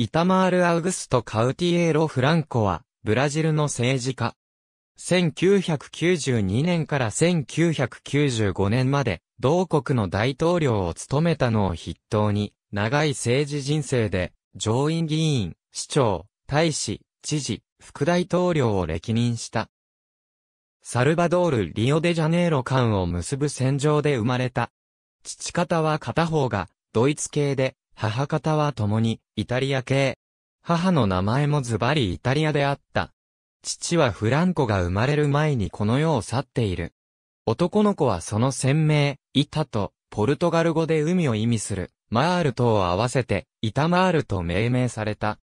イタマール・アウグスト・カウティエーロ・フランコは、ブラジルの政治家。1992年から1995年まで、同国の大統領を務めたのを筆頭に、長い政治人生で、上院議員、市長、大使、知事、副大統領を歴任した。サルバドール・リオデジャネイロ間を結ぶ戦場で生まれた。父方は片方が、ドイツ系で、母方は共に、イタリア系。母の名前もズバリイタリアであった。父はフランコが生まれる前にこの世を去っている。男の子はその鮮明、イタと、ポルトガル語で海を意味する、マールとを合わせて、イタマールと命名された。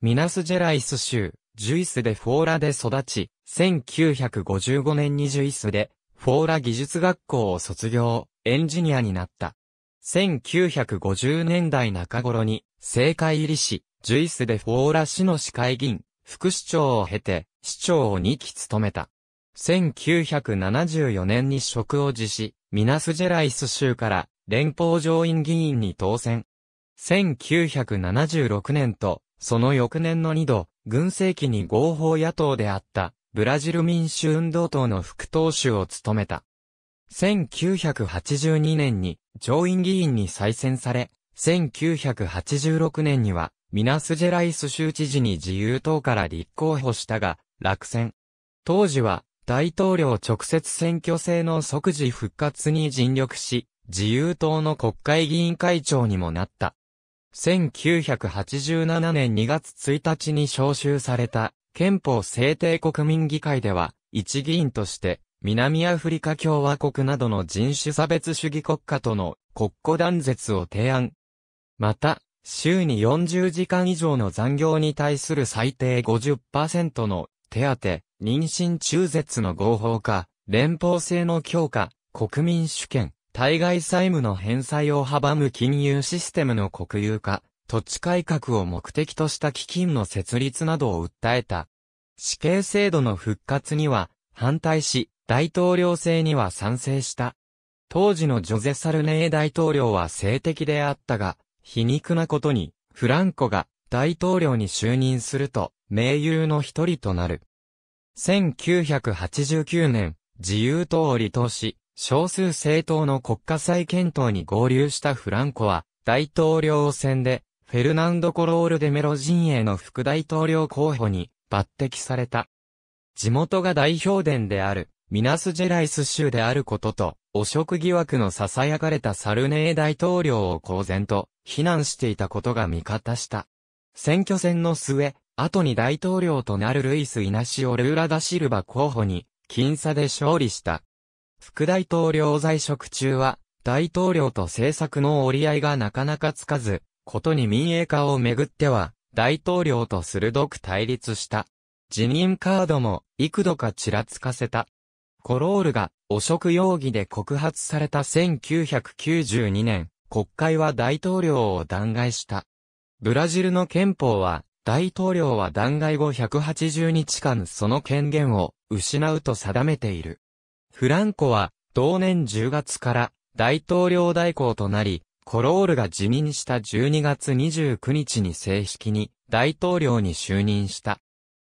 ミナスジェライス州、ジュイスでフォーラで育ち、1955年にジュイスで、フォーラ技術学校を卒業、エンジニアになった。1950年代中頃に、政界入りし、ジュイスでフォーラ市の市会議員、副市長を経て、市長を2期務めた。1974年に職を辞し、ミナスジェライス州から連邦上院議員に当選。1976年と、その翌年の2度、軍政期に合法野党であった、ブラジル民主運動党の副党首を務めた。1982年に上院議員に再選され、1986年には、ミナスジェライス州知事に自由党から立候補したが、落選。当時は、大統領直接選挙制の即時復活に尽力し、自由党の国会議員会長にもなった。1987年2月1日に召集された憲法制定国民議会では、一議員として南アフリカ共和国などの人種差別主義国家との国庫断絶を提案。また、週に40時間以上の残業に対する最低50%の手当、妊娠中絶の合法化、連邦制の強化、国民主権、対外債務の返済を阻む金融システムの国有化、土地改革を目的とした基金の設立などを訴えた。死刑制度の復活には反対し、大統領制には賛成した。当時のジョゼ・サルネー大統領は性的であったが、皮肉なことに、フランコが大統領に就任すると、盟友の一人となる。1989年、自由党を離党し、少数政党の国家再検討に合流したフランコは、大統領選で、フェルナンド・コロール・デメロ陣営の副大統領候補に抜擢された。地元が代表伝であるミナスジェライス州であることと、汚職疑惑の囁かれたサルネー大統領を公然と、非難していたことが味方した。選挙戦の末、後に大統領となるルイス・イナシオ・ルーラ・ダ・シルバ候補に、僅差で勝利した。副大統領在職中は、大統領と政策の折り合いがなかなかつかず、ことに民営化をめぐっては、大統領と鋭く対立した。辞任カードも幾度かちらつかせた。コロールが汚職容疑で告発された1992年、国会は大統領を弾劾した。ブラジルの憲法は、大統領は弾劾後180日間その権限を失うと定めている。フランコは、同年10月から大統領代行となり、コロールが辞任した12月29日に正式に大統領に就任した。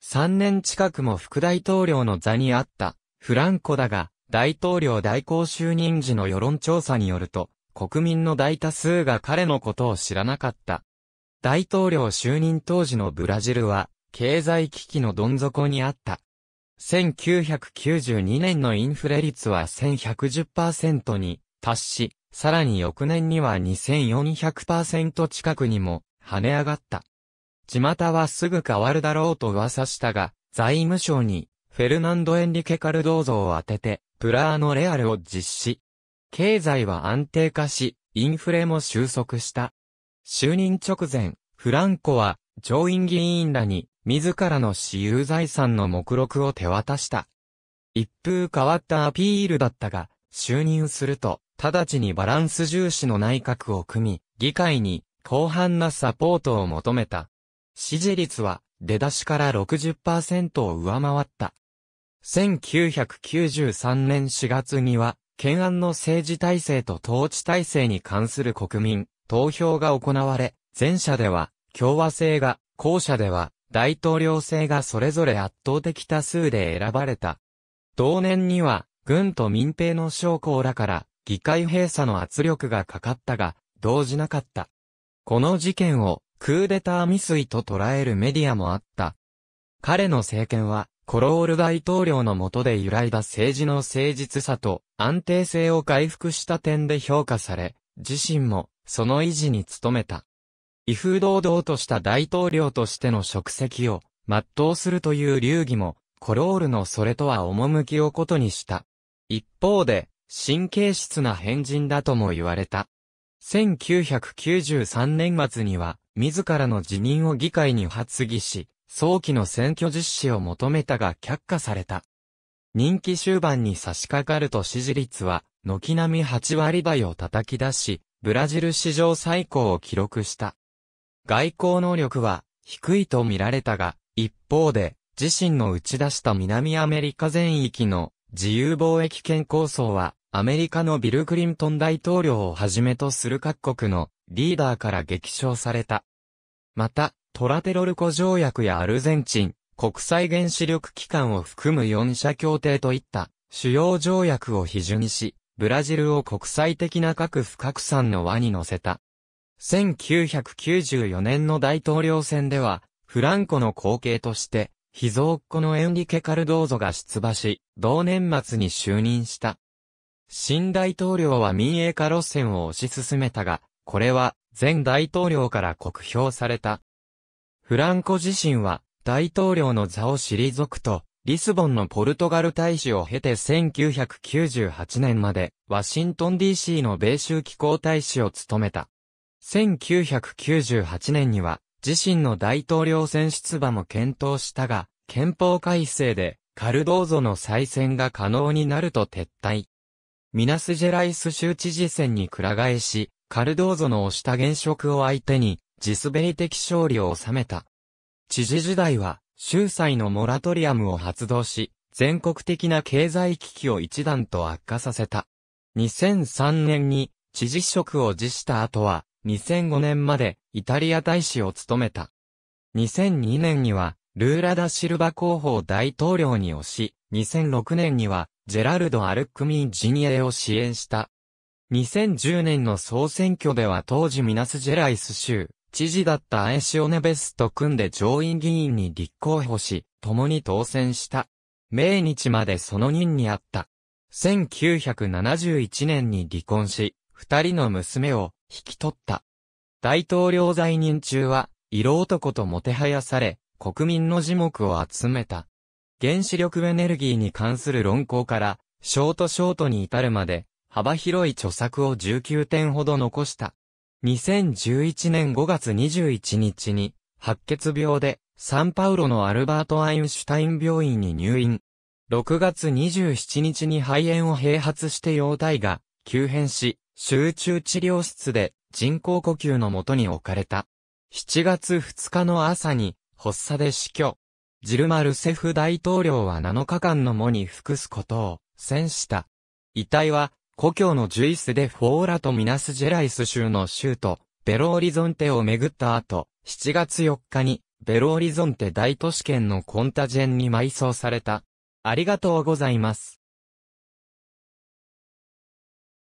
3年近くも副大統領の座にあったフランコだが、大統領代行就任時の世論調査によると、国民の大多数が彼のことを知らなかった。大統領就任当時のブラジルは、経済危機のどん底にあった。1992年のインフレ率は1110%に達し、さらに翌年には2400%近くにも跳ね上がった。巷はすぐ変わるだろうと噂したが、財務省にフェルナンド・エンリケ・カルドーゾを当てて、プラーノ・レアルを実施。経済は安定化し、インフレも収束した。就任直前、フランコは、上院議員らに、自らの私有財産の目録を手渡した。一風変わったアピールだったが、就任すると、直ちにバランス重視の内閣を組み、議会に、広範なサポートを求めた。支持率は、出だしから60%を上回った。1993年4月には、懸案の政治体制と統治体制に関する国民、投票が行われ、前者では、共和制が、後者では、大統領制がそれぞれ圧倒的多数で選ばれた。同年には、軍と民兵の将校らから、議会閉鎖の圧力がかかったが、動じなかった。この事件を、クーデター未遂と捉えるメディアもあった。彼の政権は、コロール大統領の下で揺らいだ政治の誠実さと安定性を回復した点で評価され、自身もその維持に努めた。威風堂々とした大統領としての職責を全うするという流儀も、コロールのそれとは趣をことにした。一方で、神経質な変人だとも言われた。1993年末には、自らの辞任を議会に発議し、早期の選挙実施を求めたが却下された。人気終盤に差し掛かると支持率は、軒並み8割台を叩き出し、ブラジル史上最高を記録した。外交能力は低いと見られたが、一方で、自身の打ち出した南アメリカ全域の自由貿易圏構想は、アメリカのビル・クリントン大統領をはじめとする各国のリーダーから激賞された。また、トラテロルコ条約やアルゼンチン、国際原子力機関を含む4者協定といった主要条約を批准し、ブラジルを国際的な核不拡散の輪に乗せた。1994年の大統領選では、フランコの後継として、秘蔵っ子のエンリケ・カルドーゾが出馬し、同年末に就任した。新大統領は民営化路線を推し進めたが、これは前大統領から酷評された。フランコ自身は、大統領の座を退くと、リスボンのポルトガル大使を経て1998年まで、ワシントン DC の米州機構大使を務めた。1998年には、自身の大統領選出馬も検討したが、憲法改正で、カルドーゾの再選が可能になると撤退。ミナスジェライス州知事選に倶替えし、カルドーゾの押した現職を相手に、地滑り的勝利を収めた。知事時代は、州裁のモラトリアムを発動し、全国的な経済危機を一段と悪化させた。2003年に知事職を辞した後は、2005年までイタリア大使を務めた。2002年には、ルーラ・ダ・シルバ候補を大統領に推し、2006年には、ジェラルド・アルクミンジニエを支援した。2010年の総選挙では当時ミナス・ジェライス州、知事だったアエシオネベスと組んで上院議員に立候補し、共に当選した。命日までその任にあった。1971年に離婚し、二人の娘を引き取った。大統領在任中は、色男ともてはやされ、国民の耳目を集めた。原子力エネルギーに関する論考から、ショートショートに至るまで、幅広い著作を19点ほど残した。2011年5月21日に、白血病で、サンパウロのアルバート・アインシュタイン病院に入院。6月27日に肺炎を併発して容体が、急変し、集中治療室で人工呼吸のもとに置かれた。7月2日の朝に、発作で死去。ジルマルセフ大統領は7日間の喪に服すことを、宣した。遺体は、故郷のジュイス・でフォーラとミナス・ジェライス州の州都、ベロオリゾンテを巡った後、7月4日に、ベロオリゾンテ大都市圏のコンタジェンに埋葬された。ありがとうございます。